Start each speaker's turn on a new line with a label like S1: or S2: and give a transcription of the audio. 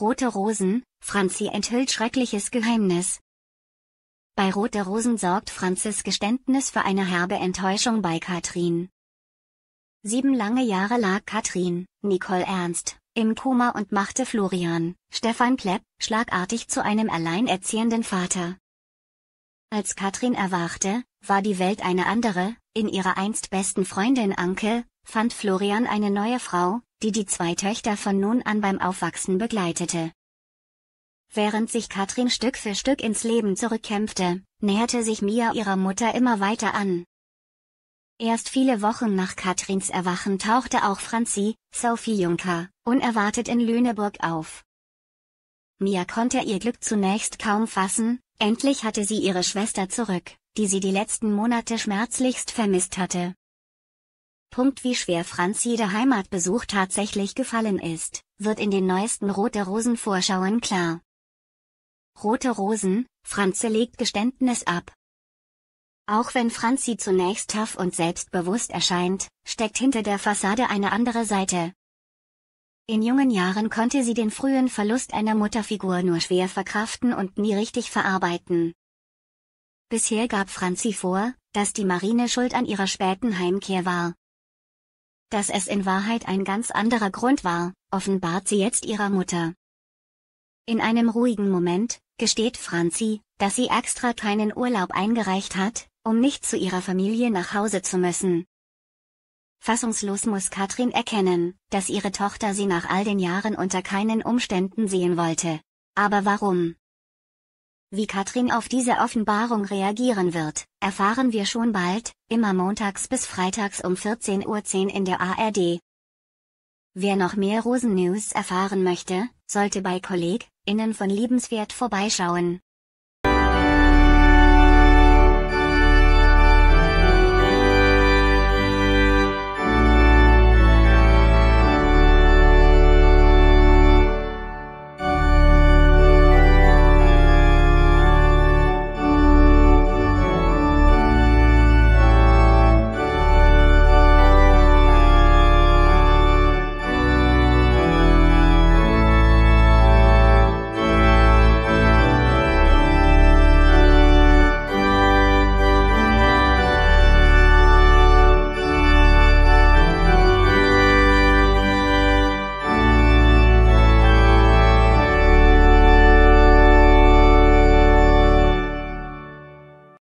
S1: Rote Rosen, Franzi enthüllt schreckliches Geheimnis. Bei Rote Rosen sorgt Franzis Geständnis für eine herbe Enttäuschung bei Katrin. Sieben lange Jahre lag Katrin, Nicole Ernst, im Koma und machte Florian, Stefan Klepp, schlagartig zu einem alleinerziehenden Vater. Als Katrin erwachte, war die Welt eine andere, in ihrer einst besten Freundin Anke, fand Florian eine neue Frau, die die zwei Töchter von nun an beim Aufwachsen begleitete. Während sich Katrin Stück für Stück ins Leben zurückkämpfte, näherte sich Mia ihrer Mutter immer weiter an. Erst viele Wochen nach Katrins Erwachen tauchte auch Franzi, Sophie Juncker, unerwartet in Lüneburg auf. Mia konnte ihr Glück zunächst kaum fassen, endlich hatte sie ihre Schwester zurück, die sie die letzten Monate schmerzlichst vermisst hatte. Punkt wie schwer Franz jeder Heimatbesuch tatsächlich gefallen ist, wird in den neuesten Rote Rosen Vorschauen klar. Rote Rosen, Franze legt Geständnis ab. Auch wenn Franzi zunächst tough und selbstbewusst erscheint, steckt hinter der Fassade eine andere Seite. In jungen Jahren konnte sie den frühen Verlust einer Mutterfigur nur schwer verkraften und nie richtig verarbeiten. Bisher gab Franzi vor, dass die Marine schuld an ihrer späten Heimkehr war dass es in Wahrheit ein ganz anderer Grund war, offenbart sie jetzt ihrer Mutter. In einem ruhigen Moment, gesteht Franzi, dass sie extra keinen Urlaub eingereicht hat, um nicht zu ihrer Familie nach Hause zu müssen. Fassungslos muss Katrin erkennen, dass ihre Tochter sie nach all den Jahren unter keinen Umständen sehen wollte. Aber warum? Wie Katrin auf diese Offenbarung reagieren wird, erfahren wir schon bald, immer montags bis freitags um 14.10 Uhr in der ARD. Wer noch mehr Rosen-News erfahren möchte, sollte bei KollegInnen von Liebenswert vorbeischauen.